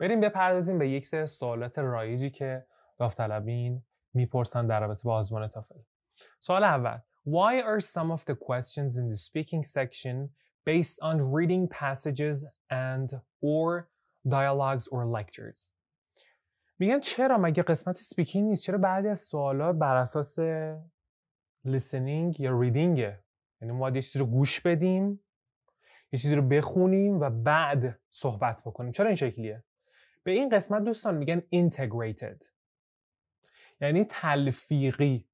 بریم بپردازیم به یک سری سوالات رایجی که داوطلبین میپرسن در رابطه با آزمون تافل. سوال اول Why are some of the questions in the speaking section based on reading passages and or dialogues or lectures? میگن چرا مگه قسمت سپیکینگ نیست چرا بعضی از سوالا بر اساس لیسنینگ یا ریدینگه یعنی ما باید یه چیزی رو گوش بدیم یه چیزی رو بخونیم و بعد صحبت بکنیم چرا این شکلیه به این قسمت دوستان میگن integrated یعنی تلفیقی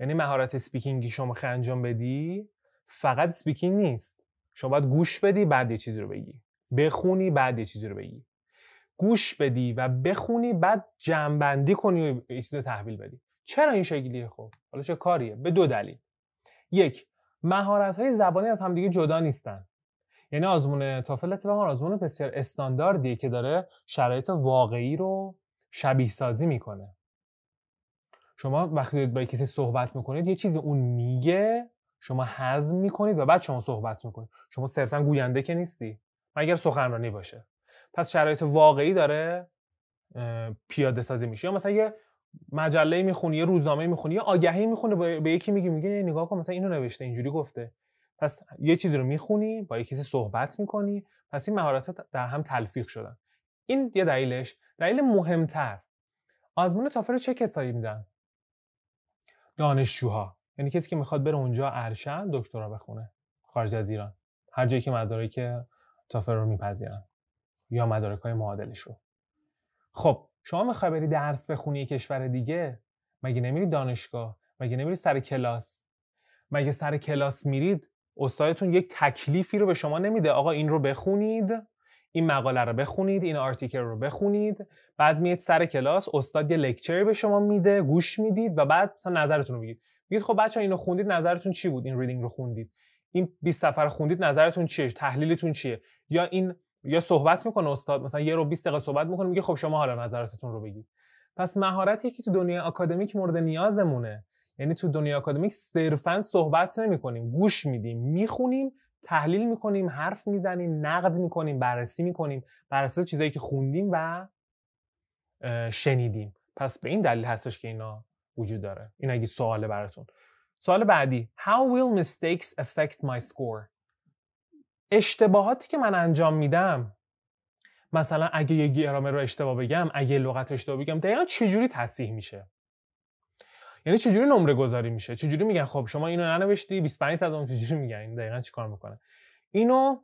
یعنی مهارت سپیکینگی شما خیلی انجام بدی فقط سپیکینگ نیست شما باید گوش بدی بعد یه چیزی رو بگی بخونی بعد یه چیزی رو بگی گوش بدی و بخونی بعد جمعبندی کنی و یه چیزی رو تحویل بدی چرا این شکلیه خب حالا چه کاریه به دو دلیل یک مهارت های زبانی از همدیگه جدا نیستن یعنی آزمون تافل اتفاقا آزمون بسیار استانداردیه که داره شرایط واقعی رو شبیه سازی میکنه شما وقتی با کسی صحبت میکنید یه چیزی اون میگه شما هضم میکنید و بعد شما صحبت میکنید شما صرفا گوینده که نیستی مگر سخنرانی باشه پس شرایط واقعی داره پیاده سازی میشه یا مثلا یه مجله میخونی یه روزنامه میخونی یه آگهی میخونه به یکی میگی میگه نگاه کن مثلا اینو نوشته اینجوری گفته پس یه چیزی رو میخونی با یه کسی صحبت میکنی پس این مهارت در هم تلفیق شدن این یه دلیلش دلیل مهمتر آزمون تافل رو چه کسایی میدن دانشجوها یعنی کسی که میخواد بره اونجا ارشد دکترا بخونه خارج از ایران هر جایی که مدارک تافل رو میپذیرن یا مدارک های معادلش رو خب شما میخوای بری درس بخونی کشور دیگه مگه نمیری دانشگاه مگه نمیری سر کلاس مگه سر کلاس میرید استادتون یک تکلیفی رو به شما نمیده آقا این رو بخونید این مقاله رو بخونید این آرتیکل رو بخونید بعد میاد سر کلاس استاد یه لکچری به شما میده گوش میدید و بعد مثلا نظرتون رو میگید میگید خب بچه اینو خوندید نظرتون چی بود این ریدینگ رو خوندید این 20 سفر خوندید نظرتون چیه تحلیلتون چیه یا این یا صحبت میکنه استاد مثلا یه رو 20 دقیقه صحبت میکنه میگه خب شما حالا نظراتتون رو بگید پس مهارتی که تو دنیای آکادمیک مورد نیازمونه یعنی تو دنیای آکادمیک صرفا صحبت نمیکنیم گوش میدیم میخونیم تحلیل میکنیم حرف میزنیم نقد میکنیم بررسی میکنیم بر اساس چیزایی که خوندیم و شنیدیم پس به این دلیل هستش که اینا وجود داره این اگه سوال براتون سوال بعدی How will mistakes affect my score اشتباهاتی که من انجام میدم مثلا اگه یه گرامر رو اشتباه بگم اگه لغت رو اشتباه بگم دقیقا چجوری تصحیح میشه یعنی چجوری نمره گذاری میشه چجوری میگن خب شما اینو ننوشتی 25 صدام چجوری میگن این دقیقا چیکار میکنه اینو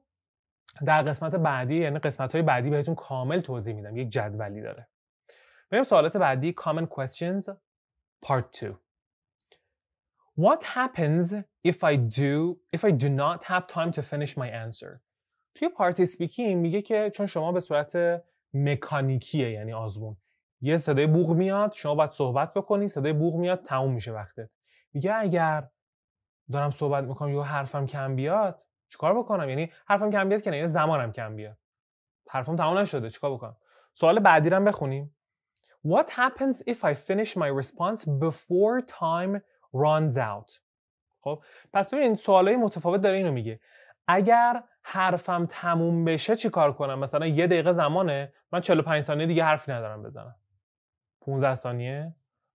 در قسمت بعدی یعنی قسمت های بعدی بهتون کامل توضیح میدم یک جدولی داره بریم سوالات بعدی common questions part 2 What happens if I do if I do not have time to finish my answer? توی پارت اسپیکینگ میگه که چون شما به صورت مکانیکیه یعنی آزمون یه صدای بوغ میاد شما باید صحبت بکنی صدای بوغ میاد تموم میشه وقتت میگه اگر دارم صحبت میکنم یا حرفم کم بیاد چیکار بکنم یعنی حرفم کم بیاد که نه یعنی زمانم کم بیاد حرفم تموم نشده چیکار بکنم سوال بعدی رو بخونیم What happens if I finish my response before time runs out خب پس ببینید های متفاوت داره اینو میگه اگر حرفم تموم بشه چی کار کنم مثلا یه دقیقه زمانه من 45 ثانیه دیگه حرفی ندارم بزنم 15 ثانیه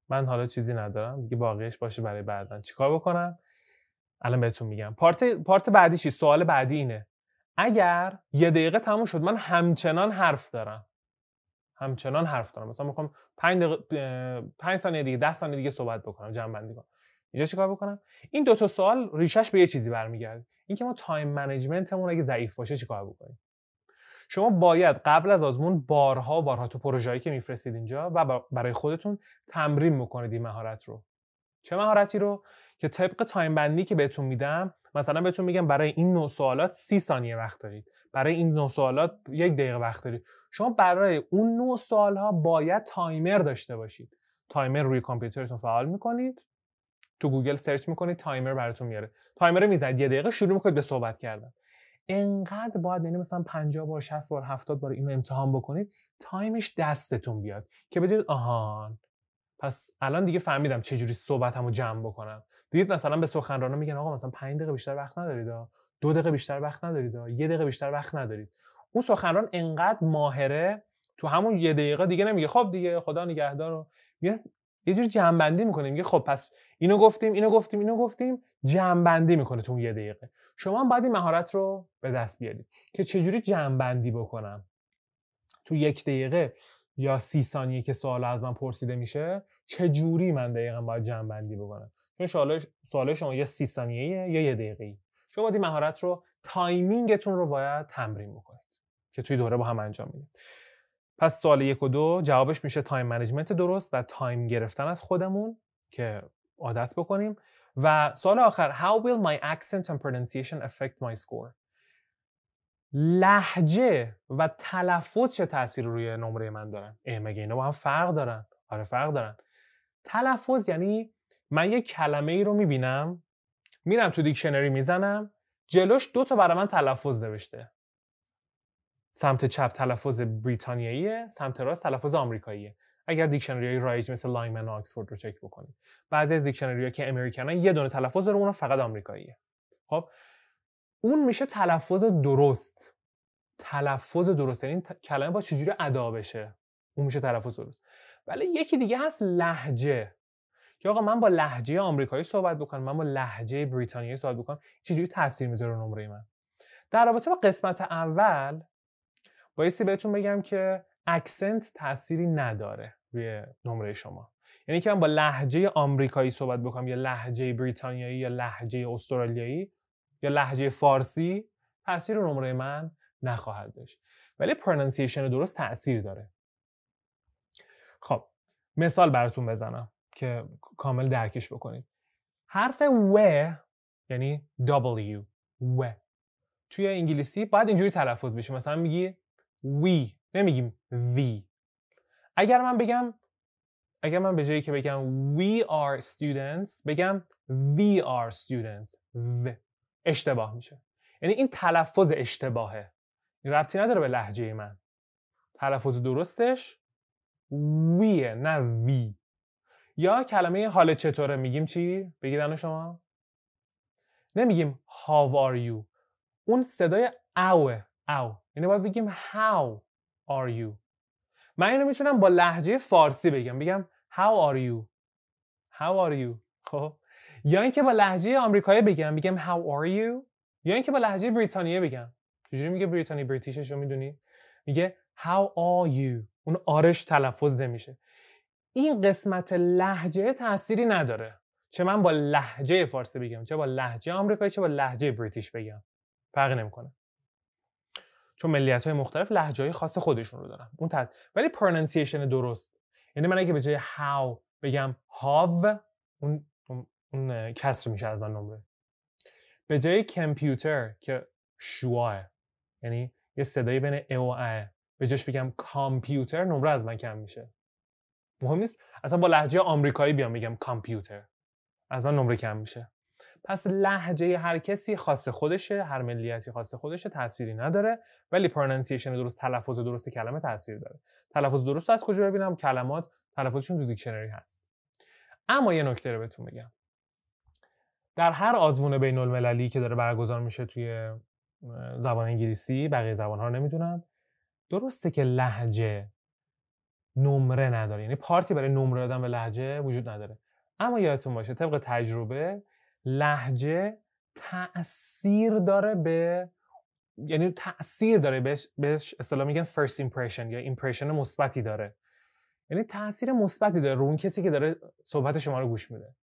من حالا چیزی ندارم دیگه باقیش باشه برای بعدن چیکار بکنم الان بهتون میگم پارت پارت بعدی چی سوال بعدی اینه اگر یه دقیقه تموم شد من همچنان حرف دارم همچنان حرف دارم مثلا میخوام 5 دقیقه 5 ثانیه دیگه 10 ثانیه دیگه صحبت بکنم جمع بندی کنم اینجا چیکار بکنم این دو تا سوال ریشش به یه چیزی برمیگرده اینکه ما تایم منیجمنتمون اگه ضعیف باشه چیکار بکنیم شما باید قبل از آزمون بارها بارها تو پروژه‌ای که میفرستید اینجا و برای خودتون تمرین بکنید این مهارت رو چه مهارتی رو که طبق تایم بندی که بهتون میدم مثلا بهتون میگم برای این نوع سوالات 30 ثانیه وقت دارید برای این نوع سوالات یک دقیقه وقت دارید شما برای اون نوع سوال ها باید تایمر داشته باشید تایمر روی کامپیوترتون فعال میکنید تو گوگل سرچ میکنید تایمر براتون میاره تایمر رو میزنید یه دقیقه شروع میکنید به صحبت کردن انقدر باید یعنی مثلا 50 بار 60 بار 70 بار اینو امتحان بکنید تایمش دستتون بیاد که بدید آهان پس الان دیگه فهمیدم چه جوری صحبتمو جمع بکنم دیدید مثلا به سخنرانا میگن آقا مثلا 5 دقیقه بیشتر وقت ندارید دو دقیقه بیشتر وقت ندارید یه دقیقه بیشتر وقت ندارید اون سخنران انقدر ماهره تو همون یه دقیقه دیگه نمیگه خب دیگه خدا نگهدار و یه جور جنبندی میکنه میگه خب پس اینو گفتیم اینو گفتیم اینو گفتیم جنبندی میکنه تو یه دقیقه شما باید این مهارت رو به دست بیارید که چجوری جنبندی بکنم تو یک دقیقه یا سی ثانیه که سوال از من پرسیده میشه چجوری من دقیقا باید جنبندی بکنم چون سوال شما یه سی ثانیه یا یه دقیقه شما باید این مهارت رو تایمینگتون رو باید تمرین بکنید که توی دوره با هم انجام میدید پس سوال یک و دو جوابش میشه تایم منیجمنت درست و تایم گرفتن از خودمون که عادت بکنیم و سوال آخر How will my accent and pronunciation affect my score? لحجه و تلفظ چه تاثیر روی نمره من دارن؟ اه مگه اینا با هم فرق دارن؟ آره فرق دارن تلفظ یعنی من یه کلمه ای رو میبینم میرم تو دیکشنری میزنم جلوش دو تا برای من تلفظ نوشته سمت چپ تلفظ بریتانیاییه سمت راست تلفظ آمریکاییه اگر دیکشنری های رایج مثل لایمن و آکسفورد رو چک بکنید بعضی از دیکشنری که امریکنن یه دونه تلفظ داره اون فقط آمریکاییه خب اون میشه تلفظ درست تلفظ درست یعنی کلمه با چجوری ادا بشه اون میشه تلفظ درست ولی یکی دیگه هست لحجه که آقا من با لحجه آمریکایی صحبت بکنم من با لحجه بریتانیایی صحبت بکنم چجوری تاثیر میذاره نمره من در رابطه با قسمت اول بایستی بهتون بگم که اکسنت تأثیری نداره روی نمره شما یعنی که من با لحجه آمریکایی صحبت بکنم یا لحجه بریتانیایی یا لحجه استرالیایی یا لحجه فارسی تاثیر نمره من نخواهد داشت ولی پرنانسیشن درست تاثیر داره خب مثال براتون بزنم که کامل درکش بکنید حرف و یعنی W و توی انگلیسی باید اینجوری تلفظ بشه مثلا میگی وی نمیگیم وی اگر من بگم اگر من به جایی که بگم we are students بگم we are students اشتباه میشه یعنی این تلفظ اشتباهه این ربطی نداره به لحجه من تلفظ درستش ویه نه وی یا کلمه حال چطوره میگیم چی؟ بگیدن شما نمیگیم how are you اون صدای اوه او یعنی باید بگیم how are you من اینو میتونم با لحجه فارسی بگم بگم how are you how are you خب یا اینکه با لحجه آمریکایی بگم بگم how are you یا اینکه با لحجه بریتانیایی بگم چجوری میگه بریتانی بریتیشش رو میدونی میگه how are you اون آرش تلفظ نمیشه این قسمت لحجه تأثیری نداره چه من با لحجه فارسی بگم چه با لحجه آمریکایی چه با لحجه بریتیش بگم فرقی نمیکنه چون ملیت های مختلف لحجه های خاص خودشون رو دارن اون تز ولی پرننسیشن درست یعنی من اگه به جای هاو بگم هاو اون اون کسر میشه از من نمره به جای کمپیوتر که شواه یعنی یه صدایی بین ا و ا به جاش بگم کامپیوتر نمره از من کم میشه مهم نیست اصلا با لحجه آمریکایی بیام بگم کامپیوتر از من نمره کم میشه پس لحجه هر کسی خاص خودشه هر ملیتی خاص خودشه تأثیری نداره ولی پرننسیشن درست تلفظ درست کلمه تاثیر داره تلفظ درست از کجا ببینم کلمات تلفظشون تو دیکشنری هست اما یه نکته رو بهتون بگم در هر آزمون بین المللی که داره برگزار میشه توی زبان انگلیسی بقیه زبان ها نمیدونم درسته که لحجه نمره نداره یعنی پارتی برای نمره دادن به لحجه وجود نداره اما یادتون باشه طبق تجربه لحجه تاثیر داره به یعنی تاثیر داره بهش بهش اصطلاح میگن first impression یا ایمپرشن مثبتی داره یعنی تاثیر مثبتی داره رو اون کسی که داره صحبت شما رو گوش میده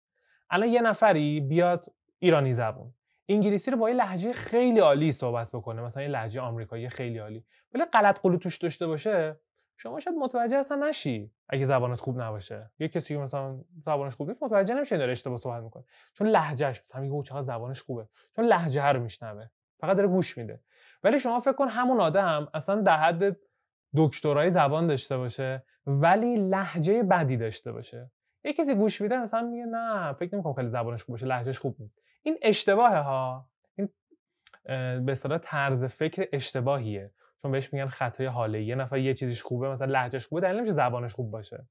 الان یه نفری بیاد ایرانی زبون انگلیسی رو با یه لحجه خیلی عالی صحبت بکنه مثلا یه لحجه آمریکایی خیلی عالی ولی غلط قلو توش داشته باشه شما شاید متوجه اصلا نشی اگه زبانت خوب نباشه یه کسی که مثلا زبانش خوب نیست متوجه نمیشه داره اشتباه صحبت میکنه چون لهجهش مثلا میگه چقدر زبانش خوبه چون لهجه هر میشنوه فقط داره گوش میده ولی شما فکر کن همون آدم اصلا در حد دکترای زبان داشته باشه ولی لحجه بدی داشته باشه یه کسی گوش میده مثلا میگه نه فکر نمیکنم خیلی زبانش خوب باشه لهجهش خوب نیست این اشتباه ها این به طرز فکر اشتباهیه چون بهش میگن خطای حاله یه نفر یه چیزیش خوبه مثلا لهجهش خوبه دلیل نمیشه زبانش خوب باشه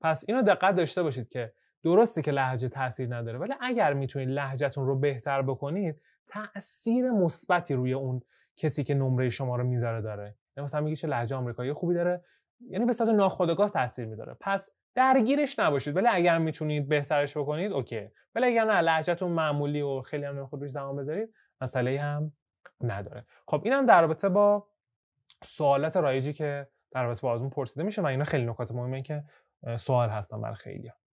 پس اینو دقت داشته باشید که درسته که لهجه تاثیر نداره ولی اگر میتونید لهجهتون رو بهتر بکنید تاثیر مثبتی روی اون کسی که نمره شما رو میذاره داره یعنی مثلا میگی چه لهجه آمریکایی خوبی داره یعنی به صورت ناخودآگاه تاثیر میذاره پس درگیرش نباشید ولی اگر میتونید بهترش بکنید اوکی ولی اگر نه لهجهتون معمولی و خیلی هم نمیخواد زمان بذارید مسئله هم نداره خب اینم در رابطه با سوالات رایجی که در رابطه با پرسیده میشه و اینا خیلی نکات مهمه که سوال هستن برای خیلی